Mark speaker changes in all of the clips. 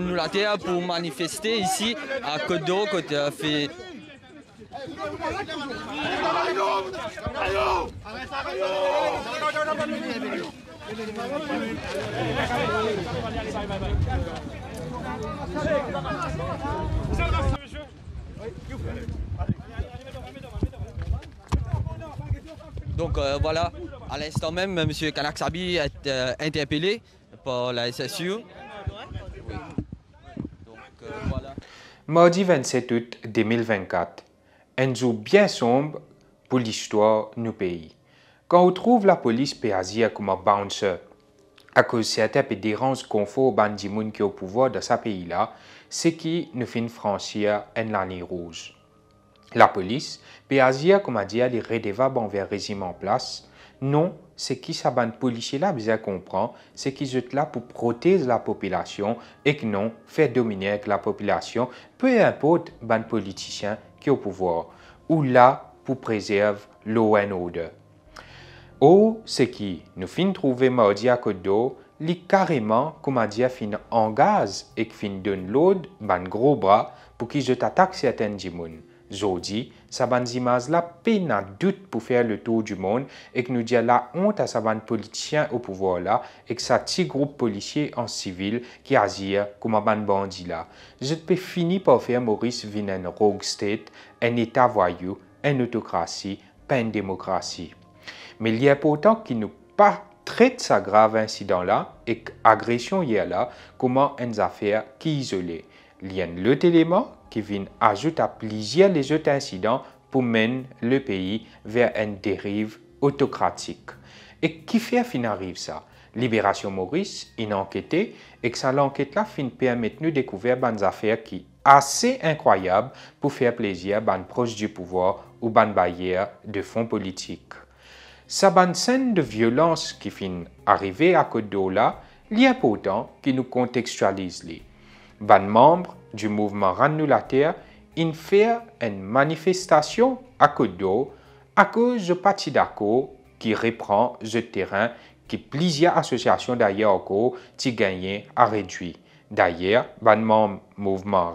Speaker 1: nous l'a terre pour manifester ici à Côte d'Or, Côte euh, fait donc euh, voilà, à l'instant même, M. Kanaksabi est euh, interpellé par la SSU mardi 27 août 2024. Un jour bien sombre pour l'histoire nos pays. Quand on trouve la police péasière comme un bouncer, à cause de certaines pédérances qu'on fait aux qui au pouvoir dans ce pays-là, ce qui nous fait franchir une année rouge. La police peut comme a dit, les redevables envers le régime en place, non, c'est qui sa bande policière là, vous comprenez, c'est qui jette là pour protéger la population et que non, faire dominer avec la population, peu importe bande politicien qui est au pouvoir, ou là pour préserver l'ordre. Oh, order. c'est qui nous fin trouver Maodia à Kodo, li carrément, comme a dit, fin en gaz et qui fin donne l'autre, ban gros bras, pour qu'ils t'attaque certains gens. Jordi, Sabanzima la peine à doute pour faire le tour du monde et que nous dit la honte à de politiciens au pouvoir là et que sa petit groupe policier en civil qui agir comme un bandit là. Je peux finir par faire Maurice vin rogue state, un état voyou, une autocratie, pas une démocratie. Mais il y a pourtant qui ne pas traite ce grave incident là et agression a là comment une affaire qui isolée l'autre élément qui vient ajouter à plusieurs les autres incidents pour mener le pays vers une dérive autocratique. Et qui fait fin arrive ça Libération Maurice, une enquête, et que ça l'enquête là fin permet de découvrir des affaires qui assez incroyables pour faire plaisir à proches du pouvoir ou ban bailleurs de fonds politiques. Sa ban scène de violence qui fin arriver à Côte d'Ola, l'important qui nous contextualise les. Ban membres du mouvement in fait une manifestation à Kodo à cause du parti d'accord qui reprend le terrain que plusieurs associations d'ailleurs encore gagné à réduire. D'ailleurs, le mouvement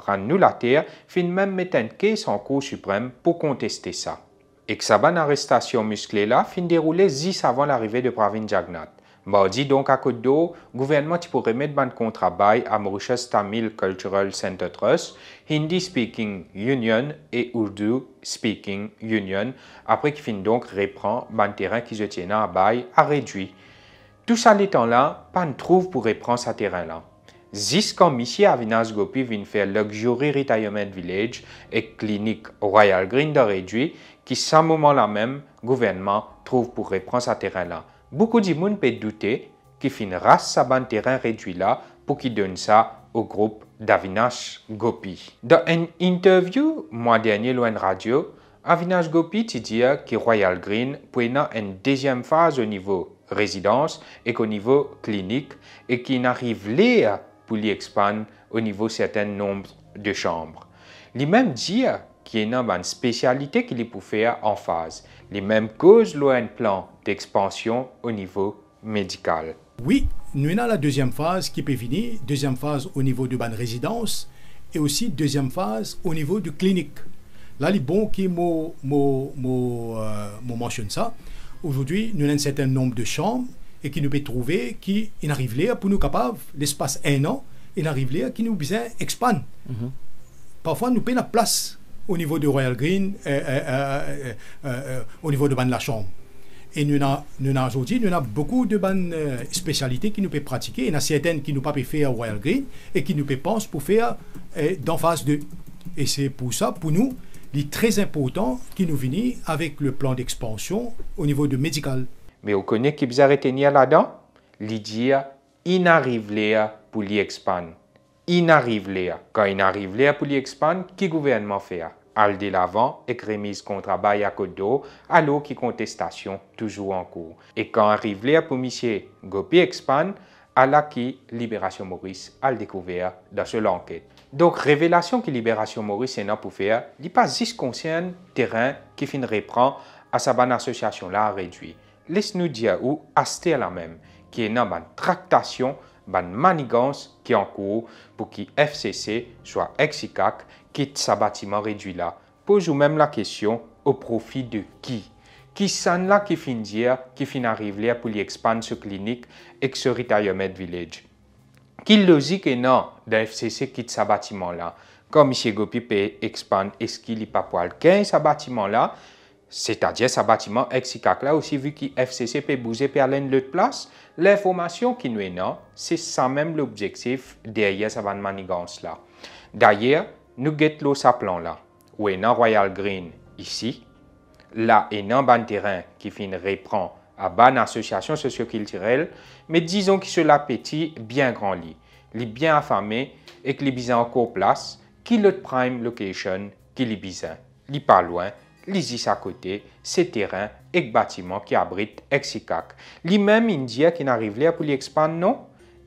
Speaker 1: terre fin même mettre un son en cours suprême pour contester ça. Et que sa arrestation musclée là fin déroulée juste avant l'arrivée de Pravin Jagnat. Mardi donc à Côte d'Or, gouvernement qui pourrait mettre ban contrat bail à Mauritius Tamil Cultural Center Trust, Hindi Speaking Union et Urdu Speaking Union, après qui finit donc reprend ban terrain qui se tient à bail à réduit. Tout ça l'étant là, pan trouve pour reprendre sa terrain là. Ziskan M. avinas gopi vient faire Luxury Retirement Village et clinique Royal Green de réduit qui, sans moment là même, gouvernement trouve pour reprendre sa terrain là beaucoup de monde peut douter qu'il sa sa de terrain réduit là pour qu'il donne ça au groupe d'Avinash Gopi. Dans une interview, moi dernier, loin radio, Avinash Gopi dit que Royal Green pourra une deuxième phase au niveau résidence et qu'au niveau clinique et qu'il n'arrive là pour l'expandre au niveau certain nombre de chambres. Lui-même dit qui est une spécialité qu'il pour faire en phase. Les mêmes causes ont un plan d'expansion au niveau médical. Oui, nous avons la deuxième phase qui peut venir, deuxième phase au niveau de ban résidence et aussi deuxième phase au niveau du clinique. Là, les bons qui me mentionne ça, aujourd'hui, nous avons un certain nombre de chambres et qui nous peut trouver qui arrivent là pour nous capables, l'espace un an, il qui nous besoin expand. Mhm. Parfois, nous payons la place au niveau de Royal Green, euh, euh, euh, au niveau de Ban la Chambre. Et nous avons, aujourd'hui, nous avons beaucoup de bonnes spécialités qui nous peuvent pratiquer. Il y en a certaines qui nous peuvent faire Royal Green et qui nous peuvent penser pour faire d'en face d'eux. Et c'est pour ça, pour nous, il très important qui nous vienne avec le plan d'expansion au niveau de médical. Mais on connaît qui vous retenu là-dedans, L'idée, il arrive là pour il arrive là. Quand il inarrive là pour expand, qui gouvernement fait Aldi Lavant et contre Bayakodo, alors qui contestation toujours en cours. Et quand arrive les policiers Gopi Expan, à qui Libération Maurice a découvert dans ce enquête. Donc, révélation que Libération Maurice est pour faire, dit pas juste concerne terrain qui finirait reprend à sa bonne association là réduit. Laisse-nous dire où astère la même, qui est dans une tractation ban manigance qui en cours pour qui FCC, soit Exicac, quitte sa bâtiment réduit là. Pose ou même la question au profit de qui Qui s'en là qui fin dire, qui fin arrive là pour y expandre ce clinique et ce retirement village Quelle logique est non de FCC quitte sa bâtiment là Comme M. Gopi peut expandre, est-ce qu'il n'y a pas pour 15 sa bâtiment là c'est-à-dire sa bâtiment ex là aussi, vu qu'il FCC peut bouger par l'un place, l'information qui nous est non, c'est ça même l'objectif derrière sa van manigance là. D'ailleurs, nous guettons sa plan là, où est Royal Green ici, là est non ban terrain qui fin reprend à ban association socioculturelle, mais disons que cela petit bien grand lit, lit bien affamé et que les encore place, qui le prime location, qui les lit pas loin, l'ISIS à côté, ces terrains et bâtiments qui abritent Exicac. Lui-même, il qui qu'il arrive là pour l'expandre, non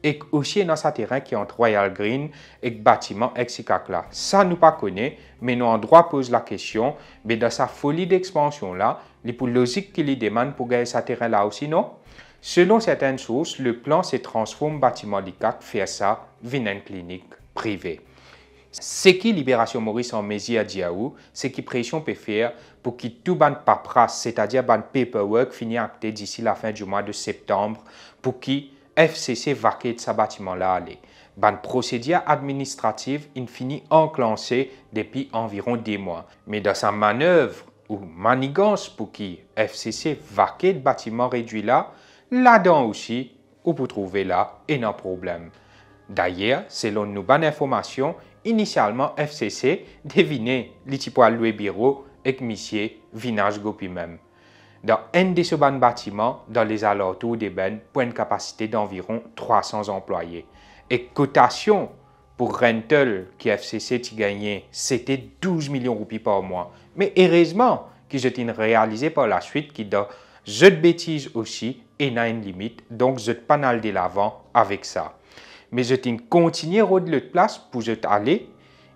Speaker 1: et aussi dans sa terrain qui est entre Royal Green et bâtiment Exicac là. Ça, nous pas connaît, mais nous en droit pose la question, mais dans sa folie d'expansion là, les pour logique qu'il demande pour gagner sa terrain là aussi, non Selon certaines sources, le plan se transforme bâtiment LICAC faire ça, une clinique privée. Ce qui Libération Maurice en à Diaou, ce qui pression peut faire pour que tout ban paperasse, c'est-à-dire ban paperwork, finisse acté d'ici la fin du mois de septembre, pour que FCC vaquer de ce bâtiment-là aller. Ban administratives administrative fini enclenché depuis environ 10 mois. Mais dans sa manœuvre ou manigance pour qui FCC vaquer de bâtiment réduit là, là-dedans aussi, ou pour trouver là, énorme problème. D'ailleurs, selon nos bonnes informations, initialement FCC devine li ti bureau biro gopi même. Dans un des ces bâtiment, dans les alentours d'Eben, pour une capacité d'environ 300 employés. Et cotation pour rental qui FCC a gagnait, c'était 12 millions de roupies par mois. Mais heureusement je une réalisé par la suite qui dans je de aussi et n'a une limite, donc je panal de l'avant avec ça mais je continuer continué au de place pour je aller.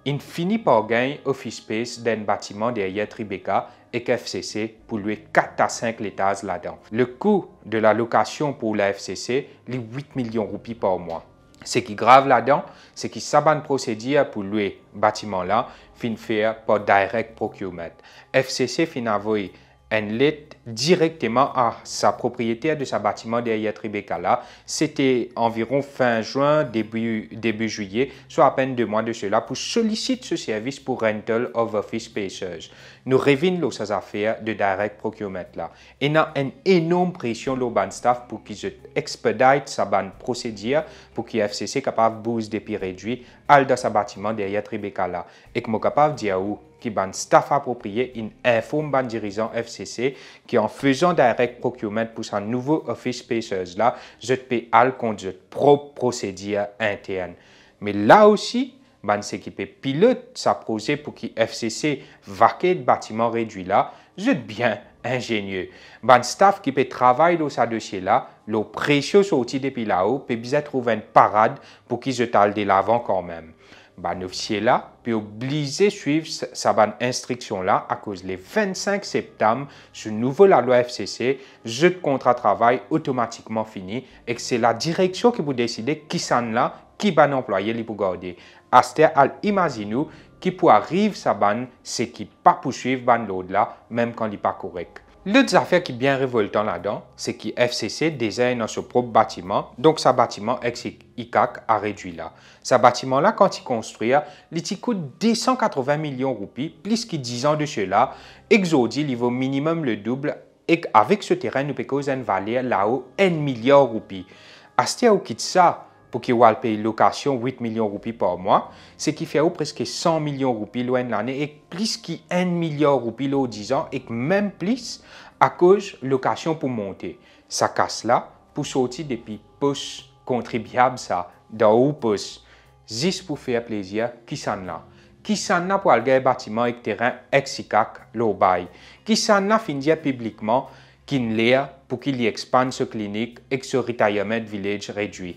Speaker 1: Il finit par gagner office space d'un bâtiment derrière Tribeca et FCC pour lui 4 à 5 étages là-dedans. Le coût de la location pour la FCC est 8 millions de roupies par mois. Ce qui grave là-dedans, c'est qui s'abandonne procédure pour louer bâtiment là fin faire par direct procurement. FCC fin elle l'a directement à sa propriétaire de sa bâtiment derrière Tribekala. C'était environ fin juin, début, début juillet, soit à peine deux mois de cela, pour solliciter ce service pour rental of office spaces. Nous revenons à affaires de direct procurement là. Et a une énorme pression sur staff pour qu'ils expedite sa bonne procédure pour qu'il FCC capable de boost des prix réduits dans sa bâtiment derrière Tribekala. Et que capable de dire où qui ban staff approprié une informe ban dirigeant FCC qui en faisant direct procurement pour son nouveau office spaces là, ZP al contre propre procédure interne. Mais là aussi, ban peut pilote sa projet pour qui FCC vaquer de bâtiment réduit là, jet bien ingénieux. Ban staff qui peut travailler dans ce dossier là, le précieux sorti depuis là-haut peut bien trouver une parade pour qui je t'aille de l'avant quand même officier là puis obligé de suivre sa instruction-là à cause les 25 septembre, ce nouveau la loi FCC, jeu de contrat travail automatiquement fini, et que c'est la direction qui vous décider qui s'en là, qui ban employé li pour garder. Aster al imagine qui peut arriver sa ban, c'est qui pas poursuivre ban l'autre là, même quand il pas correct. L'autre affaire qui est bien révoltante là-dedans, c'est que FCC désigne dans son propre bâtiment, donc sa bâtiment ex-ICAC a réduit là. Sa bâtiment là, quand il construit, il coûte 280 millions de roupies, plus que 10 ans de cela, exodie, il vaut minimum le double, et avec ce terrain, nous pouvons valer là-haut 1 milliard de roupies. Astia ou kit ça, pour qu'il paie une location 8 millions de roupies par mois, ce qui fait presque 100 millions de roupies l'année et plus qu'un million de roupies au 10 ans et même plus à cause de location pour monter. Ça casse là pour sortir depuis poche contribuable ça dans ou poste. Juste pour faire plaisir, qui s'en là? Qui s'en a pour aller bâtiment et terrain exicac bail. Qui s'en a fini publiquement qu'il l'air pour qu'il y expande ce clinique et ce retirement village réduit?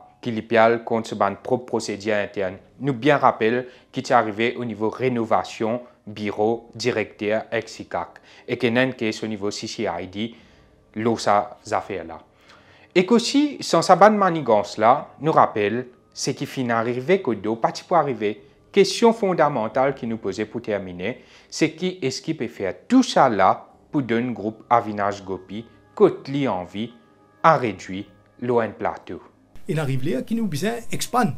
Speaker 1: qui l'IPIAL compte sur une propre procédure interne. Nous bien rappelons qu'il est arrivé au niveau rénovation, bureau, directeur, ex Et que n'en qu'est au niveau CCID, l'osa affaire là. Et aussi, sans sa bonne manigance là, nous rappelle ce qui finit arrivé que deux parties pour arriver. Question fondamentale qui nous posait pour terminer, c'est qui est-ce qui peut faire tout ça là pour donner groupe Avinage Gopi, côte envie, à réduire l'ON plateau et la là qui nous besoin expand.